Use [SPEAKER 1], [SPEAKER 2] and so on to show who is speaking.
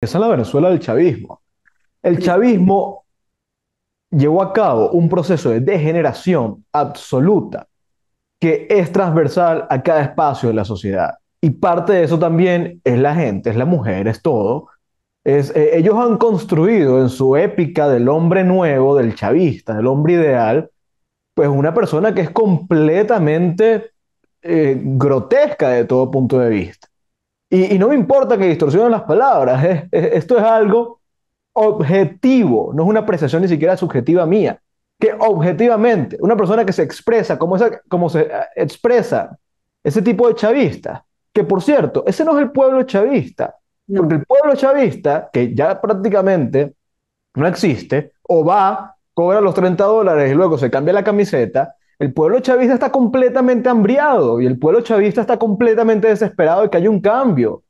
[SPEAKER 1] Esa es la Venezuela del chavismo. El chavismo llevó a cabo un proceso de degeneración absoluta que es transversal a cada espacio de la sociedad. Y parte de eso también es la gente, es la mujer, es todo. Es, eh, ellos han construido en su épica del hombre nuevo, del chavista, del hombre ideal, pues una persona que es completamente eh, grotesca de todo punto de vista. Y, no me importa que distorsionen las palabras, ¿eh? e, esto es algo objetivo, no es una apreciación ni siquiera subjetiva mía, que objetivamente una persona que se expresa como, esa, como se eh, expresa ese tipo de chavista, que por cierto, ese no es el pueblo chavista, porque el pueblo chavista, que ya prácticamente no existe, o va, cobra los 30 dólares y luego se cambia la camiseta, el pueblo chavista está completamente hambriado y el pueblo chavista está completamente desesperado de que haya un cambio.